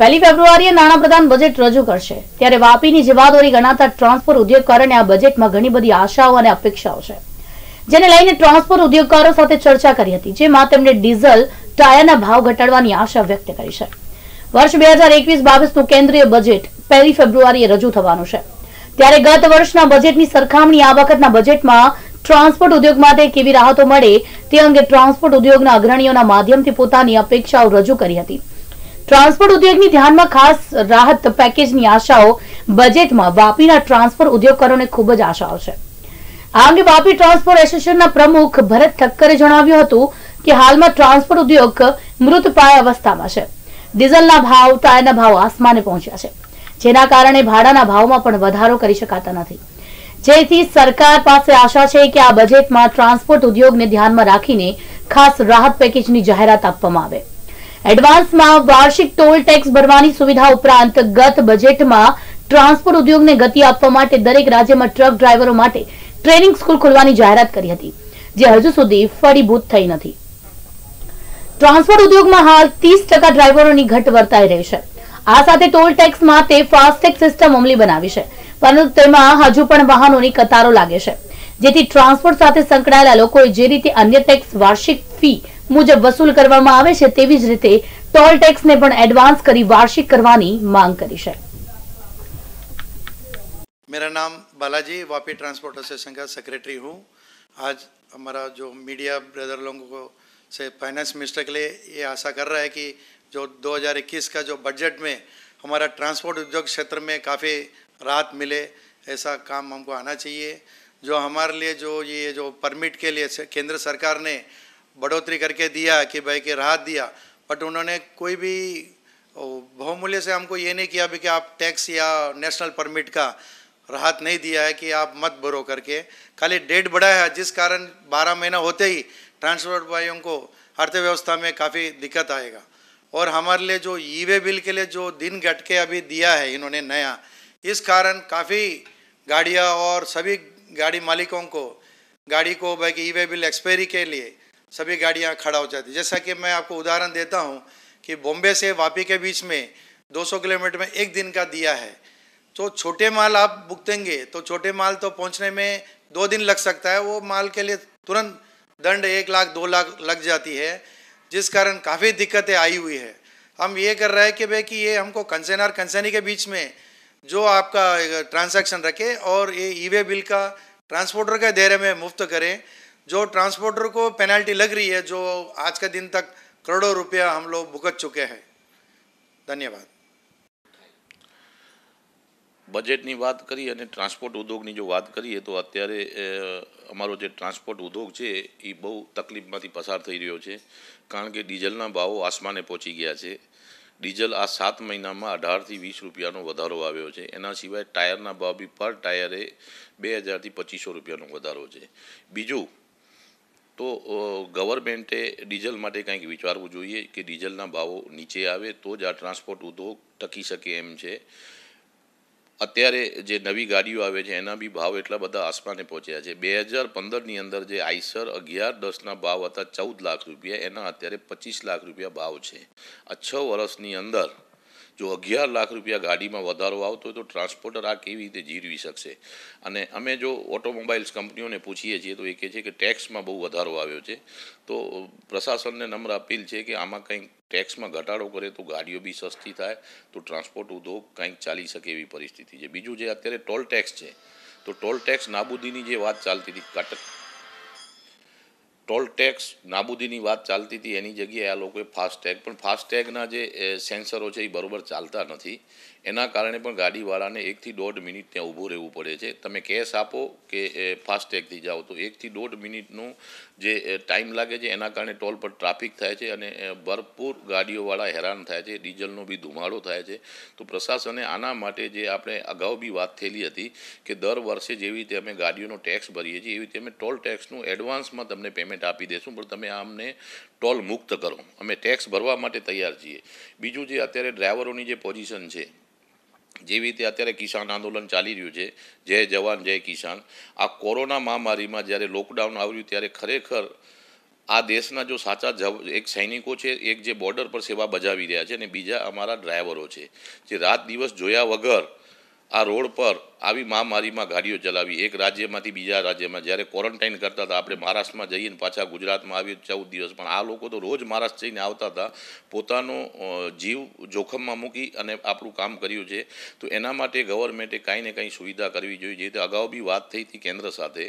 પહેલી ફેબ્રુઆરીએ નાણાપ્રધાન બજેટ રજૂ કરશે ત્યારે વાપીની જીવાદોરી ગણાતા ટ્રાન્સપોર્ટ ઉદ્યોગકારોને આ બજેટમાં ઘણી બધી આશાઓ અને અપેક્ષાઓ છે જેને લઈને ટ્રાન્સપોર્ટ ઉદ્યોગકારો સાથે ચર્ચા કરી હતી જેમાં તેમણે ડીઝલ ટાયરના ભાવ ઘટાડવાની આશા વ્યક્ત કરી છે વર્ષ બે હજાર એકવીસ બાવીસનું કેન્દ્રીય બજેટ પહેલી ફેબ્રુઆરીએ રજૂ થવાનું છે ત્યારે ગત વર્ષના બજેટની સરખામણી આ વખતના બજેટમાં ટ્રાન્સપોર્ટ ઉદ્યોગ માટે કેવી રાહતો મળે તે અંગે ટ્રાન્સપોર્ટ ઉદ્યોગના અગ્રણીઓના માધ્યમથી પોતાની અપેક્ષાઓ રજૂ કરી હતી ટ્રાન્સપોર્ટ ઉદ્યોગની ધ્યાનમાં ખાસ રાહત પેકેજની આશાઓ બજેટમાં વાપીના ટ્રાન્સપોર્ટ ઉદ્યોગકારોને ખૂબ જ આશાઓ છે આ અંગે વાપી ટ્રાન્સપોર્ટ એસોસિએશનના પ્રમુખ ભરત ઠક્કરે જણાવ્યું હતું કે હાલમાં ટ્રાન્સપોર્ટ ઉદ્યોગ મૃત પાય અવસ્થામાં છે ડીઝલના ભાવ ટાયરના ભાવ આસમાને પહોંચ્યા છે જેના કારણે ભાડાના ભાવમાં પણ વધારો કરી શકાતા નથી જેથી સરકાર પાસે આશા છે કે આ બજેટમાં ટ્રાન્સપોર્ટ ઉદ્યોગને ધ્યાનમાં રાખીને ખાસ રાહત પેકેજની જાહેરાત આપવામાં આવે એડવાન્સમાં વાર્ષિક ટોલ ટેક્સ ભરવાની સુવિધા ઉપરાંત ગત બજેટમાં ટ્રાન્સપોર્ટ ઉદ્યોગને ગતિ આપવા માટે દરેક રાજ્યમાં ટ્રક ડ્રાઈવરો માટે ટ્રેનિંગ સ્કૂલ ખોલવાની જાહેરાત કરી હતી જે હજુ સુધી ફળીભૂત થઈ નથી ટ્રાન્સપોર્ટ ઉદ્યોગમાં હાલ ત્રીસ ટકા ડ્રાઈવરોની ઘટ વર્તાઈ રહી છે આ સાથે ટોલ ટેક્સમાં તે ફાસ્ટેગ સિસ્ટમ અમલી બનાવી છે પરંતુ તેમાં હજુ પણ વાહનોની કતારો લાગે છે જેથી ટ્રાન્સપોર્ટ સાથે સંકળાયેલા લોકોએ જે રીતે અન્ય ટેક્સ વાર્ષિક ફી मुजब वसूल कर टोल टेक्स ने एडवांस कर वार्षिक करने પણ એડવાન્સ मेरा नाम बालाजी वापी ट्रांसपोर्ट एसोसिएशन का सेक्रेटरी हूँ आज हमारा जो मीडिया ब्रदर लोगों को से फाइनेंस मिनिस्टर के लिए ये आशा कर रहा है कि जो 2021 का जो बजट में हमारा ट्रांसपोर्ट उद्योग क्षेत्र में काफ़ी राहत मिले ऐसा काम हमको आना चाहिए जो हमारे लिए जो ये जो परमिट के लिए केंद्र सरकार ने बढ़ोतरी करके दिया कि भाई के राहत दिया बट उन्होंने कोई भी बहुमूल्य से हमको ये नहीं किया भी कि आप टैक्स या नेशनल परमिट का राहत नहीं दिया है कि आप मत भरो करके खाली डेट बढ़ाया जिस कारण बारह महीना होते ही ट्रांसपोर्ट भाइयों को अर्थव्यवस्था में काफ़ी दिक्कत आएगा और हमारे लिए जो ई वे बिल के लिए जो दिन घट के अभी दिया है इन्होंने नया इस कारण काफ़ी गाड़ियाँ और सभी गाड़ी मालिकों को गाड़ी को भाई कि ई वे बिल एक्सपायरी के लिए सभी गाड़ियाँ खड़ा हो जाती जैसा कि मैं आपको उदाहरण देता हूँ कि बॉम्बे से वापी के बीच में 200 किलोमीटर में एक दिन का दिया है तो छोटे माल आप देंगे तो छोटे माल तो पहुँचने में दो दिन लग सकता है वो माल के लिए तुरंत दंड एक लाख दो लाख लग जाती है जिस कारण काफ़ी दिक्कतें आई हुई है हम ये कर रहे हैं कि भाई कि ये हमको कंसेनर कंसेनी के बीच में जो आपका ट्रांसैक्शन रखे और ये ई वे बिल का ट्रांसपोर्टर के दायरे में मुफ्त करें जो ट्रांसपोर्टर को पेनल्टी लग रही है जो आज के दिन तक करोड़ों रुपया हम लोग भुगत चुके हैं ધન્યવાદ બજેટની વાત કરી અને ટ્રાન્સપોર્ટ ઉદ્યોગની જો વાત કરીએ તો અત્યારે અમારો જે ટ્રાન્સપોર્ટ ઉદ્યોગ છે એ બહુ તકલીફમાંથી પસાર થઈ રહ્યો છે કારણ કે ડીઝલના ભાવો આસમાને પહોંચી ગયા છે ડીઝલ આ સાત મહિનામાં અઢારથી વીસ રૂપિયાનો વધારો આવ્યો છે એના સિવાય ટાયરના ભાવ બી પર ટાયરે બે હજારથી પચીસો રૂપિયાનો વધારો છે બીજું તો ગવર્મેન્ટે ડીઝલ માટે કંઈક વિચારવું જોઈએ કે ડીઝલના ભાવો નીચે આવે તો જ આ ટ્રાન્સપોર્ટ ઉદ્યોગ ટકી શકે એમ છે અત્યારે જે નવી ગાડીઓ આવે છે એના બી ભાવ એટલા બધા આસમાને પહોંચ્યા છે બે હજાર પંદરની અંદર જે આઈસર અગિયાર દસના ભાવ હતા ચૌદ લાખ રૂપિયા એના અત્યારે પચીસ લાખ રૂપિયા ભાવ છે આ છ વર્ષની અંદર જો અગિયાર લાખ રૂપિયા ગાડીમાં વધારો આવતો હોય તો ટ્રાન્સપોર્ટર આ કેવી રીતે જીરવી શકશે અને અમે જો ઓટોમોબાઈલ્સ કંપનીઓને પૂછીએ છીએ તો એ કહે છે કે ટેક્સમાં બહુ વધારો આવ્યો છે તો પ્રશાસનને નમ્ર અપીલ છે કે આમાં કંઈક ટેક્સમાં ઘટાડો કરે તો ગાડીઓ બી સસ્તી થાય તો ટ્રાન્સપોર્ટ ઉદ્યોગ કંઈક ચાલી શકે એવી પરિસ્થિતિ છે બીજું જે અત્યારે ટોલ ટેક્સ છે તો ટોલ ટેક્સ નાબૂદીની જે વાત ચાલતી હતી કટક ટોલ ટેક્સ નાબૂદીની વાત ચાલતી હતી એની જગ્યાએ આ લોકોએ ફાસ્ટેગ પણ ફાસ્ટટેગના જે સેન્સરો છે એ બરાબર ચાલતા નથી એના કારણે પણ ગાડીવાળાને એકથી દોઢ મિનિટ ત્યાં ઊભું રહેવું પડે છે તમે કેશ આપો કે ફાસ્ટેગથી જાઓ તો એકથી દોઢ મિનિટનું જે ટાઈમ લાગે છે એના કારણે ટોલ પર ટ્રાફિક થાય છે અને ભરપૂર ગાડીઓવાળા હેરાન થાય છે ડીઝલનો બી ધુમાડો થાય છે તો પ્રશાસને આના માટે જે આપણે અગાઉ બી વાત થયેલી હતી કે દર વર્ષે જેવી રીતે અમે ગાડીઓનો ટેક્સ ભરીએ છીએ એવી રીતે અમે ટોલ ટેક્સનું એડવાન્સમાં તમને પેમેન્ટ આપી દઈશું પણ તમે આમને ટોલ મુક્ત કરો અમે ટેક્સ ભરવા માટે તૈયાર છીએ બીજું જે અત્યારે ડ્રાઈવરોની જે પોઝિશન છે જેવી રીતે અત્યારે કિસાન આંદોલન ચાલી રહ્યું છે જય જવાન જય કિસાન આ કોરોના મહામારીમાં જ્યારે લોકડાઉન આવ્યું ત્યારે ખરેખર આ દેશના જો સાચા એક સૈનિકો છે એક જે બોર્ડર પર સેવા બજાવી રહ્યા છે અને બીજા અમારા ડ્રાઈવરો છે જે રાત દિવસ જોયા વગર આ રોડ પર આવી મહામારીમાં ગાડીઓ ચલાવી એક રાજ્યમાંથી બીજા રાજ્યમાં જ્યારે ક્વોરન્ટાઇન કરતા હતા આપણે મહારાષ્ટ્રમાં જઈને પાછા ગુજરાતમાં આવી ચૌદ દિવસ પણ આ લોકો તો રોજ મહારાષ્ટ્ર જઈને આવતા હતા પોતાનો જીવ જોખમમાં મૂકી અને આપણું કામ કર્યું છે તો એના માટે ગવર્મેન્ટે કાંઈ ને કાંઈ સુવિધા કરવી જોઈએ જે રીતે અગાઉ બી વાત થઈ હતી કેન્દ્ર સાથે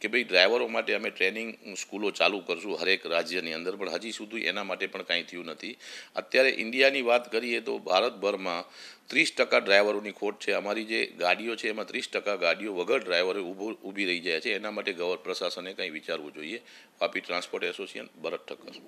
કે ભાઈ ડ્રાઈવરો માટે અમે ટ્રેનિંગ સ્કૂલો ચાલુ કરશું હરેક રાજ્યની અંદર પણ હજી સુધી એના માટે પણ કાંઈ થયું નથી અત્યારે ઇન્ડિયાની વાત કરીએ તો ભારતભરમાં ત્રીસ ટકા ડ્રાઈવરોની ખોટ છે અમારી અમારી જે ગાડીઓ છે એમાં ત્રીસ ટકા ગાડીઓ વગર ડ્રાઈવરે ઊભો ઊભી રહી જાય છે એના માટે ગવર્ન પ્રશાસને કંઈ વિચારવું જોઈએ વાપી ટ્રાન્સપોર્ટ એસોસિએશન ભરત ઠક્કર